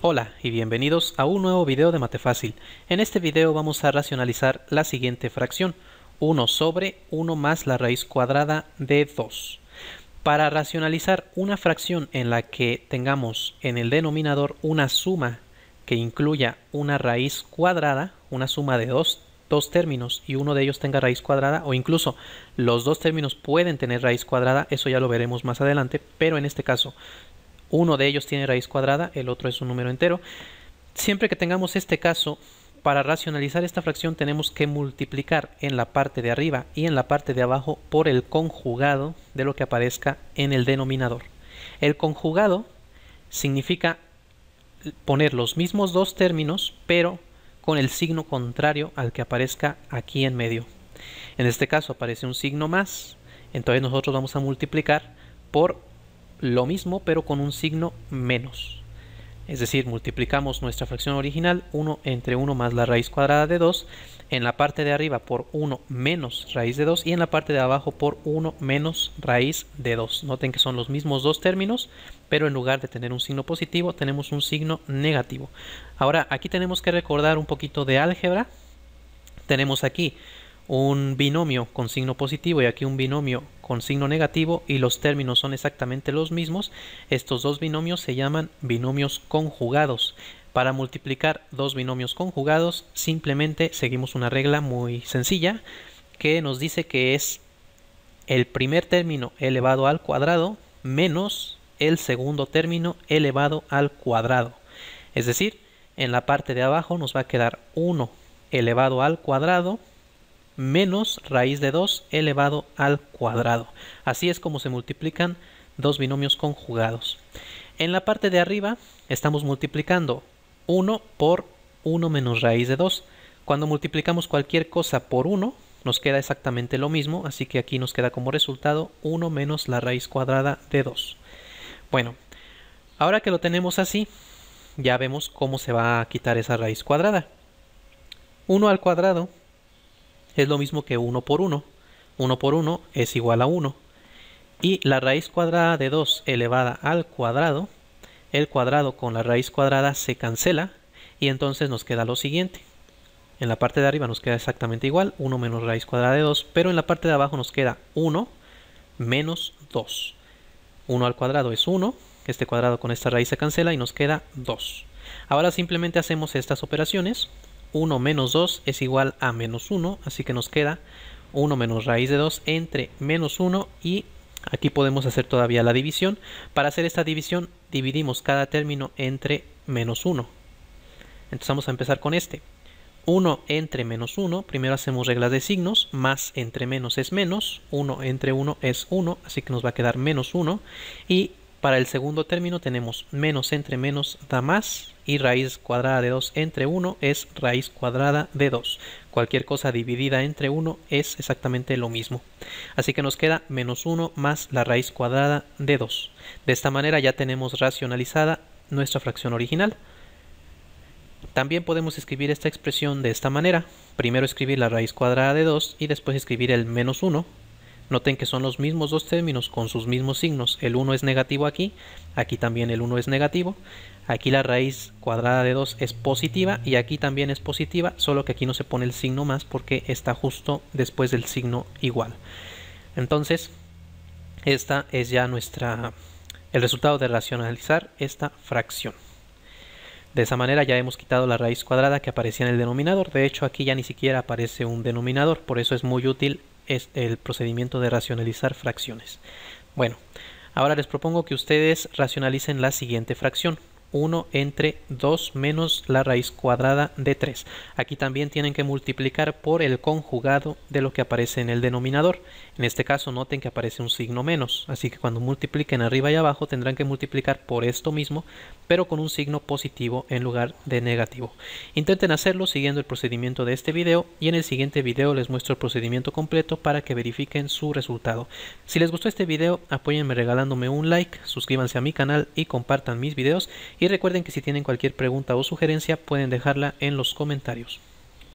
Hola y bienvenidos a un nuevo video de Mate Fácil. En este video vamos a racionalizar la siguiente fracción, 1 sobre 1 más la raíz cuadrada de 2. Para racionalizar una fracción en la que tengamos en el denominador una suma que incluya una raíz cuadrada, una suma de dos, dos términos y uno de ellos tenga raíz cuadrada o incluso los dos términos pueden tener raíz cuadrada, eso ya lo veremos más adelante, pero en este caso uno de ellos tiene raíz cuadrada, el otro es un número entero. Siempre que tengamos este caso, para racionalizar esta fracción tenemos que multiplicar en la parte de arriba y en la parte de abajo por el conjugado de lo que aparezca en el denominador. El conjugado significa poner los mismos dos términos, pero con el signo contrario al que aparezca aquí en medio. En este caso aparece un signo más, entonces nosotros vamos a multiplicar por lo mismo pero con un signo menos. Es decir, multiplicamos nuestra fracción original 1 entre 1 más la raíz cuadrada de 2 en la parte de arriba por 1 menos raíz de 2 y en la parte de abajo por 1 menos raíz de 2. Noten que son los mismos dos términos, pero en lugar de tener un signo positivo tenemos un signo negativo. Ahora, aquí tenemos que recordar un poquito de álgebra. Tenemos aquí un binomio con signo positivo y aquí un binomio con signo negativo y los términos son exactamente los mismos, estos dos binomios se llaman binomios conjugados. Para multiplicar dos binomios conjugados simplemente seguimos una regla muy sencilla que nos dice que es el primer término elevado al cuadrado menos el segundo término elevado al cuadrado. Es decir, en la parte de abajo nos va a quedar 1 elevado al cuadrado menos raíz de 2 elevado al cuadrado. Así es como se multiplican dos binomios conjugados. En la parte de arriba estamos multiplicando 1 por 1 menos raíz de 2. Cuando multiplicamos cualquier cosa por 1, nos queda exactamente lo mismo, así que aquí nos queda como resultado 1 menos la raíz cuadrada de 2. Bueno, ahora que lo tenemos así, ya vemos cómo se va a quitar esa raíz cuadrada. 1 al cuadrado es lo mismo que 1 por 1. 1 por 1 es igual a 1. Y la raíz cuadrada de 2 elevada al cuadrado, el cuadrado con la raíz cuadrada se cancela y entonces nos queda lo siguiente. En la parte de arriba nos queda exactamente igual, 1 menos raíz cuadrada de 2, pero en la parte de abajo nos queda 1 menos 2. 1 al cuadrado es 1, este cuadrado con esta raíz se cancela y nos queda 2. Ahora simplemente hacemos estas operaciones 1 menos 2 es igual a menos 1, así que nos queda 1 menos raíz de 2 entre menos 1 y aquí podemos hacer todavía la división. Para hacer esta división dividimos cada término entre menos 1. Entonces vamos a empezar con este. 1 entre menos 1, primero hacemos reglas de signos, más entre menos es menos, 1 entre 1 es 1, así que nos va a quedar menos 1, y para el segundo término tenemos menos entre menos da más y raíz cuadrada de 2 entre 1 es raíz cuadrada de 2. Cualquier cosa dividida entre 1 es exactamente lo mismo. Así que nos queda menos 1 más la raíz cuadrada de 2. De esta manera ya tenemos racionalizada nuestra fracción original. También podemos escribir esta expresión de esta manera. Primero escribir la raíz cuadrada de 2 y después escribir el menos 1 Noten que son los mismos dos términos con sus mismos signos. El 1 es negativo aquí, aquí también el 1 es negativo. Aquí la raíz cuadrada de 2 es positiva y aquí también es positiva, solo que aquí no se pone el signo más porque está justo después del signo igual. Entonces, esta es ya nuestra el resultado de racionalizar esta fracción. De esa manera ya hemos quitado la raíz cuadrada que aparecía en el denominador. De hecho, aquí ya ni siquiera aparece un denominador, por eso es muy útil es el procedimiento de racionalizar fracciones. Bueno, ahora les propongo que ustedes racionalicen la siguiente fracción. 1 entre 2 menos la raíz cuadrada de 3. Aquí también tienen que multiplicar por el conjugado de lo que aparece en el denominador. En este caso noten que aparece un signo menos, así que cuando multipliquen arriba y abajo tendrán que multiplicar por esto mismo, pero con un signo positivo en lugar de negativo. Intenten hacerlo siguiendo el procedimiento de este video y en el siguiente video les muestro el procedimiento completo para que verifiquen su resultado. Si les gustó este video, apóyenme regalándome un like, suscríbanse a mi canal y compartan mis videos y recuerden que si tienen cualquier pregunta o sugerencia pueden dejarla en los comentarios.